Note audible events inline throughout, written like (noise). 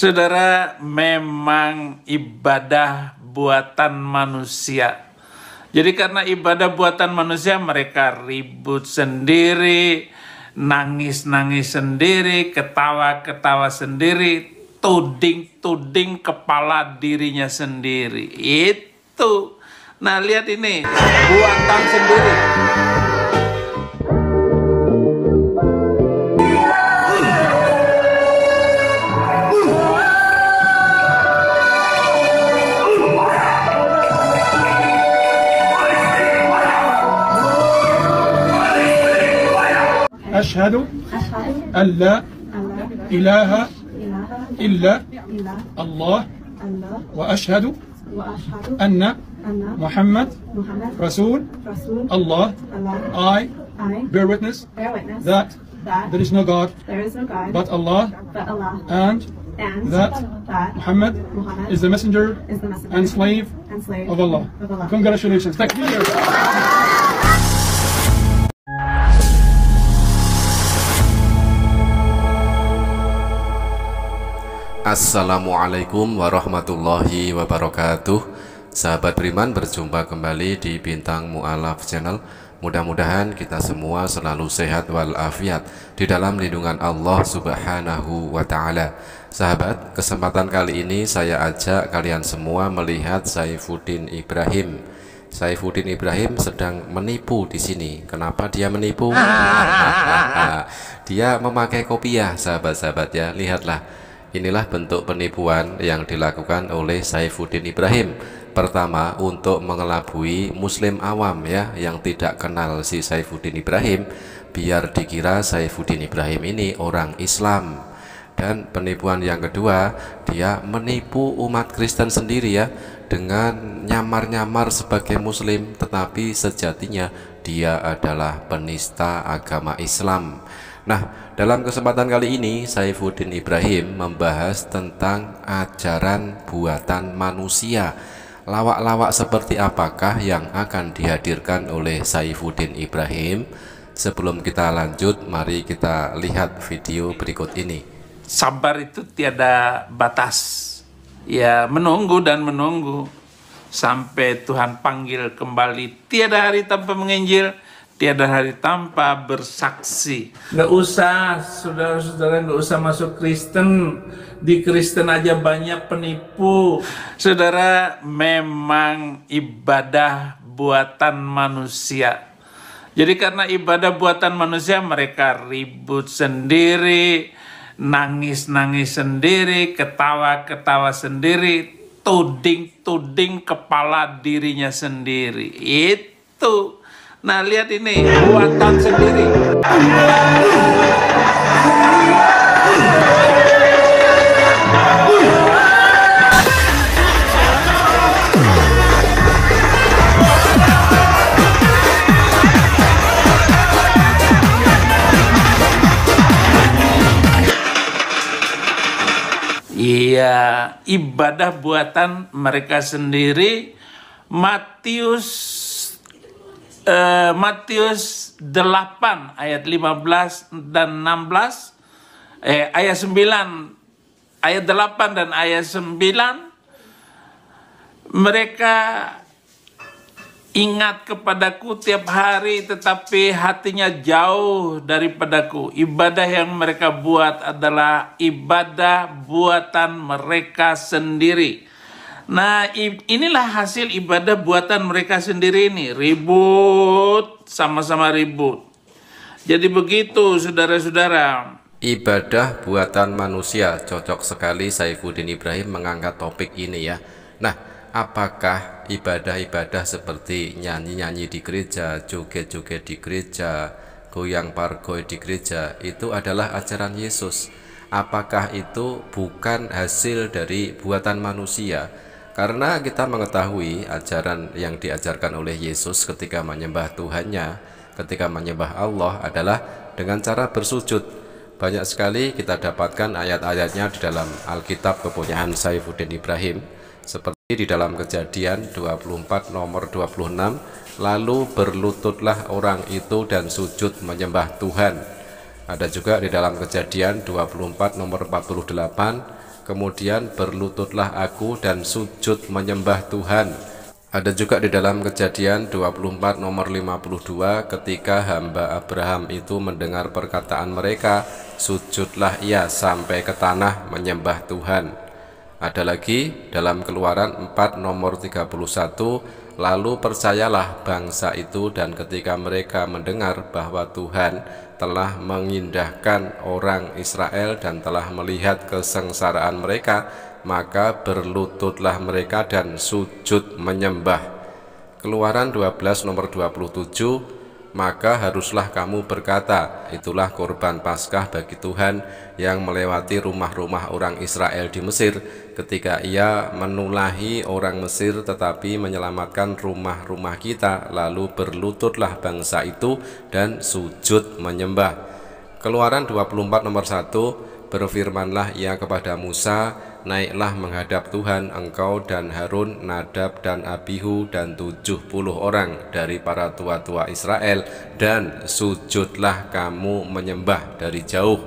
Saudara, memang ibadah buatan manusia. Jadi karena ibadah buatan manusia mereka ribut sendiri, nangis-nangis sendiri, ketawa-ketawa sendiri, tuding-tuding kepala dirinya sendiri. Itu. Nah, lihat ini, buatan sendiri. أشهد أن لا إله إلا الله وأشهد أن محمد رسول الله I bear witness that there is no God but Allah and that Muhammad is the messenger and slave of Allah. Congratulations. you. Assalamualaikum warahmatullahi wabarakatuh Sahabat Beriman berjumpa kembali di Bintang Mu'alaf Channel Mudah-mudahan kita semua selalu sehat walafiat Di dalam lindungan Allah subhanahu wa ta'ala Sahabat, kesempatan kali ini saya ajak kalian semua melihat Saifuddin Ibrahim Saifuddin Ibrahim sedang menipu di sini. Kenapa dia menipu? (laughs) dia memakai kopiah, sahabat-sahabat ya. Lihatlah Inilah bentuk penipuan yang dilakukan oleh Saifuddin Ibrahim. Pertama, untuk mengelabui muslim awam ya yang tidak kenal si Saifuddin Ibrahim, biar dikira Saifuddin Ibrahim ini orang Islam. Dan penipuan yang kedua, dia menipu umat Kristen sendiri ya dengan nyamar-nyamar sebagai muslim tetapi sejatinya dia adalah penista agama Islam. Nah, dalam kesempatan kali ini Saifuddin Ibrahim membahas tentang ajaran buatan manusia. Lawak-lawak seperti apakah yang akan dihadirkan oleh Saifuddin Ibrahim? Sebelum kita lanjut, mari kita lihat video berikut ini. Sabar itu tiada batas. Ya, menunggu dan menunggu sampai Tuhan panggil kembali. Tiada hari tanpa menginjil tiada hari tanpa bersaksi. Nggak usah, saudara-saudara nggak usah masuk Kristen. Di Kristen aja banyak penipu. Saudara, memang ibadah buatan manusia. Jadi karena ibadah buatan manusia mereka ribut sendiri, nangis-nangis sendiri, ketawa-ketawa sendiri, tuding-tuding kepala dirinya sendiri. Itu Nah, lihat ini buatan sendiri. Iya, ibadah buatan mereka sendiri Matius Eh, Matius 8 ayat 15 dan 16 eh, ayat 9 ayat 8 dan ayat 9 mereka ingat kepadaku tiap hari tetapi hatinya jauh daripadaku ibadah yang mereka buat adalah ibadah buatan mereka sendiri Nah, inilah hasil ibadah buatan mereka sendiri ini. Ribut, sama-sama ribut. Jadi begitu, saudara-saudara. Ibadah buatan manusia cocok sekali Saifuddin Ibrahim mengangkat topik ini ya. Nah, apakah ibadah-ibadah seperti nyanyi-nyanyi di gereja, joget-joget di gereja, goyang pargoy di gereja itu adalah ajaran Yesus? Apakah itu bukan hasil dari buatan manusia? Karena kita mengetahui ajaran yang diajarkan oleh Yesus ketika menyembah Tuhannya, ketika menyembah Allah adalah dengan cara bersujud. Banyak sekali kita dapatkan ayat-ayatnya di dalam Alkitab kepunyaan Saifuddin Ibrahim seperti di dalam Kejadian 24 nomor 26, lalu berlututlah orang itu dan sujud menyembah Tuhan. Ada juga di dalam Kejadian 24 nomor 48 Kemudian berlututlah aku dan sujud menyembah Tuhan. Ada juga di dalam kejadian 24 nomor 52 ketika hamba Abraham itu mendengar perkataan mereka, sujudlah ia sampai ke tanah menyembah Tuhan. Ada lagi dalam keluaran 4 nomor 31 Lalu percayalah bangsa itu dan ketika mereka mendengar bahwa Tuhan telah mengindahkan orang Israel dan telah melihat kesengsaraan mereka, maka berlututlah mereka dan sujud menyembah. Keluaran 12 nomor 27 maka haruslah kamu berkata, itulah korban Paskah bagi Tuhan yang melewati rumah-rumah orang Israel di Mesir ketika ia menulahi orang Mesir tetapi menyelamatkan rumah-rumah kita lalu berlututlah bangsa itu dan sujud menyembah. Keluaran 24 nomor 1 berfirmanlah ia kepada Musa, naiklah menghadap Tuhan engkau dan Harun, Nadab dan Abihu dan tujuh puluh orang dari para tua-tua Israel dan sujudlah kamu menyembah dari jauh.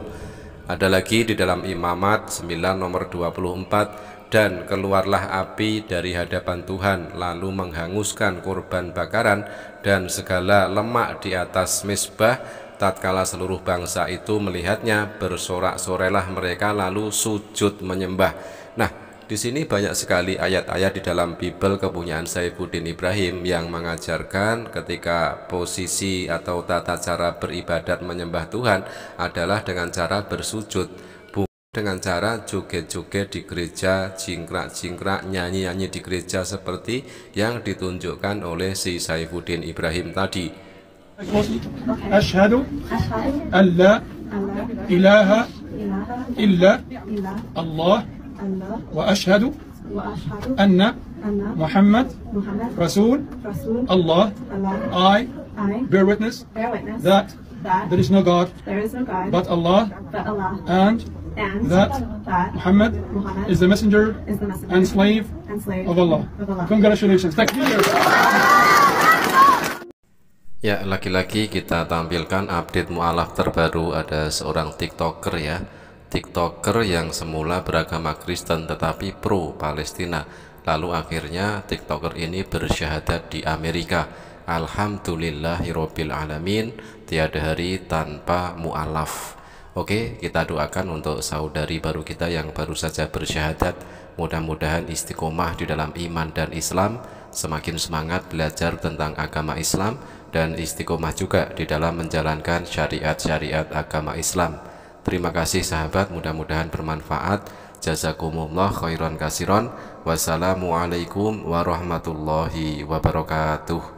Ada lagi di dalam Imamat 9 nomor 24 dan keluarlah api dari hadapan Tuhan lalu menghanguskan korban bakaran dan segala lemak di atas misbah tatkala seluruh bangsa itu melihatnya bersorak-sorelah mereka lalu sujud menyembah. Nah, di sini banyak sekali ayat-ayat di dalam Bible kepunyaan Saifuddin Ibrahim yang mengajarkan ketika posisi atau tata cara beribadat menyembah Tuhan adalah dengan cara bersujud dengan cara joget-joget di gereja, jingkrak-jingkrak, nyanyi-nyanyi di gereja seperti yang ditunjukkan oleh si Saifuddin Ibrahim tadi. أشهد أن لا إله إلا الله وأشهد أن محمد رسول الله I bear witness that there is no God but Allah and and that, that Muhammad, Muhammad is, the is the messenger, and slave, and slave of Allah. Of Allah. Congratulations. Thank you. Ya, lagi-lagi kita tampilkan update mualaf terbaru ada seorang TikToker ya. TikToker yang semula beragama Kristen tetapi pro Palestina. Lalu akhirnya TikToker ini bersyahadat di Amerika. Alhamdulillahirobbil alamin, tiada hari tanpa mualaf. Oke, kita doakan untuk saudari baru kita yang baru saja bersyahadat. Mudah-mudahan istiqomah di dalam iman dan Islam, semakin semangat belajar tentang agama Islam, dan istiqomah juga di dalam menjalankan syariat-syariat agama Islam. Terima kasih sahabat, mudah-mudahan bermanfaat. Jazakumullah khairan kasiron. Wassalamualaikum warahmatullahi wabarakatuh.